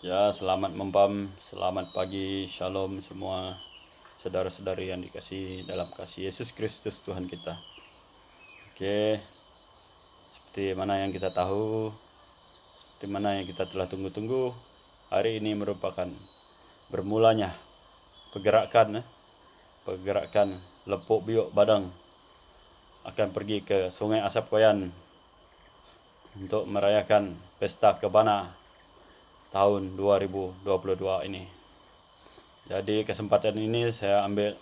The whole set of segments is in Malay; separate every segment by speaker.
Speaker 1: Ya, selamat mempam, selamat pagi, shalom semua saudara-saudari yang dikasih dalam kasih Yesus Kristus Tuhan kita. Oke, seperti mana yang kita tahu, seperti mana yang kita telah tunggu-tunggu, hari ini merupakan bermulanya pergerakan, eh, pergerakan lepuk biok badang akan pergi ke Sungai Asap Koyan untuk merayakan pesta kebana tahun 2022 ini. Jadi kesempatan ini saya ambil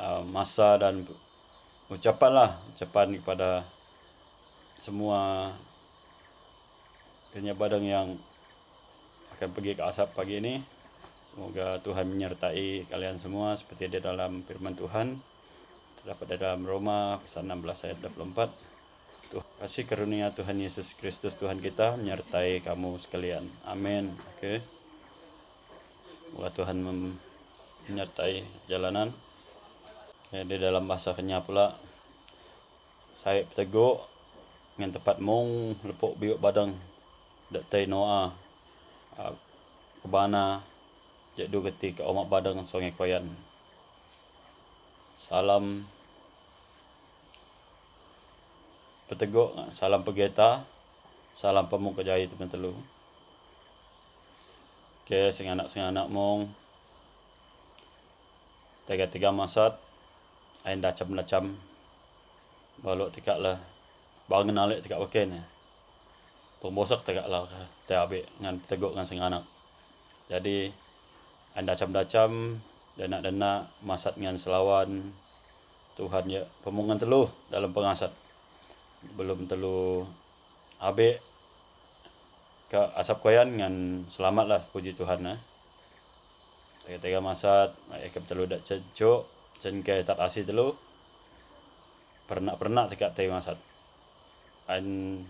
Speaker 1: uh, masa dan ucapanlah ucapan kepada semua penyabadang yang akan pergi ke asap pagi ini. Semoga Tuhan menyertai kalian semua seperti di dalam firman Tuhan terdapat dalam Roma pasal 16 ayat 24. Tuh, kasih karunia Tuhan Yesus Kristus Tuhan kita menyertai kamu sekalian. Amin. Oke. Okay. Semoga Tuhan menyertai jalanan. Okay, ya, di dalam bahasa Kenya pula saya teguh dengan tempat mong lepuk biuk badang datai tai noa kebana jadu ketika omak badang songai koyan. Salam Peteguk, eh, salam pegeta, salam pemuka jaya teman telu. Okey, sing anak sing anak mong. Tiga tiga masat, ain dah cam dah cam. Balok tika lah, bang nalek tika pakai eh. ni. Pembosok tika lah, dah abik dengan peteguk dengan sing anak. Jadi, ain dah cam dah cam, denak denak masat ngan selawan. Tuhan ya, pemungan teluh dalam pengasat belum terlalu abe ke asap koyan dengan selamat lah puji Tuhan lah. Eh. Tiga-tiga masa ekip eh, terlalu dah cecok, cengkeh tak asih terlalu. Pernah-pernah tiga tiga masa. An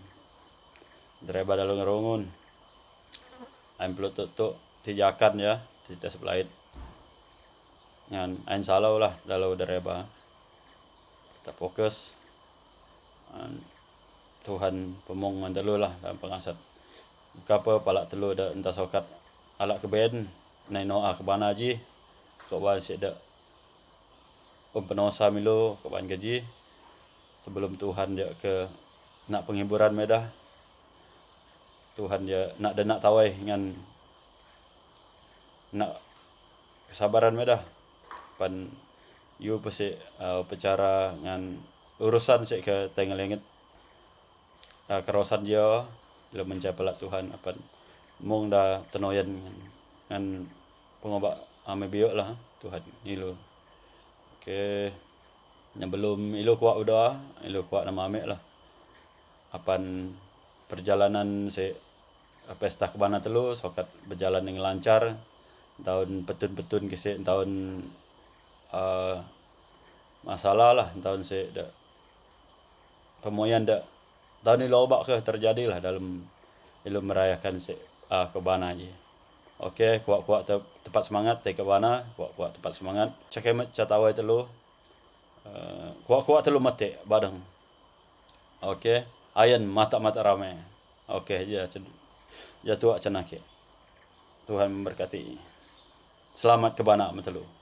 Speaker 1: dereba dalu ngerungun. An pelut tu tu tijakan ya, tidak sebelah itu. Dan an salau lah dah dalu dereba. Kita fokus. Tuhan pemong mandalu lah dalam pengasat. Kapa palak telur dah entah sokat alak keben naik noa ke bana ji kok ban sik dak um penosa milo kok ban gaji sebelum Tuhan dia ke nak penghiburan medah Tuhan dia nak dan nak tawai dengan nak kesabaran medah pan you pasti uh, percara dengan urusan sik ke tengah langit uh, kerosan dia bila mencapai pelat lah Tuhan apa mong dah tenoyan dengan pengobat ah, ame biok lah Tuhan ilu okey yang belum ilu kuat udah ilu kuat nama ame lah apa perjalanan se ah, pesta ke kebana telu sokat berjalan dengan lancar tahun petun-petun ke se tahun uh, masalah lah tahun se dak pemoyan dak tahun ni lobak ke terjadilah dalam ilmu merayakan si uh, ah, kebana ni. Okey, kuat-kuat te, tempat semangat te kebana, kuat-kuat tepat semangat. Cakai catawai telu. Uh, kuat-kuat telu mati badang. Okey, ayan mata-mata ramai. Okey, ya ya tuak cenake. Tuhan memberkati. Selamat kebana metelu.